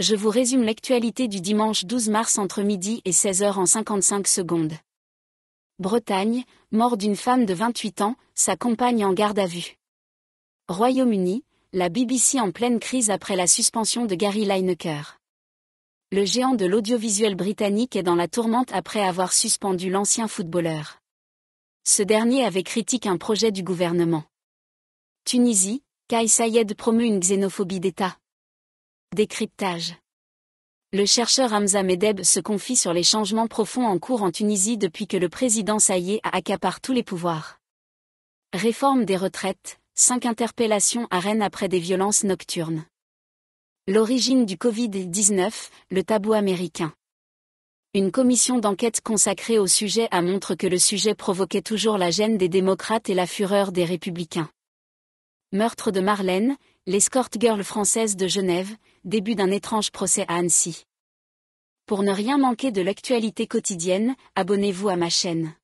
Je vous résume l'actualité du dimanche 12 mars entre midi et 16h en 55 secondes. Bretagne, mort d'une femme de 28 ans, sa compagne en garde à vue. Royaume-Uni, la BBC en pleine crise après la suspension de Gary Lineker. Le géant de l'audiovisuel britannique est dans la tourmente après avoir suspendu l'ancien footballeur. Ce dernier avait critiqué un projet du gouvernement. Tunisie, Kai Sayed promeut une xénophobie d'État. Décryptage. Le chercheur Hamza Medeb se confie sur les changements profonds en cours en Tunisie depuis que le président Saïé a accapare tous les pouvoirs. Réforme des retraites, 5 interpellations à Rennes après des violences nocturnes. L'origine du Covid-19, le tabou américain. Une commission d'enquête consacrée au sujet a montre que le sujet provoquait toujours la gêne des démocrates et la fureur des républicains. Meurtre de Marlène, l'escorte girl française de Genève, début d'un étrange procès à Annecy. Pour ne rien manquer de l'actualité quotidienne, abonnez-vous à ma chaîne.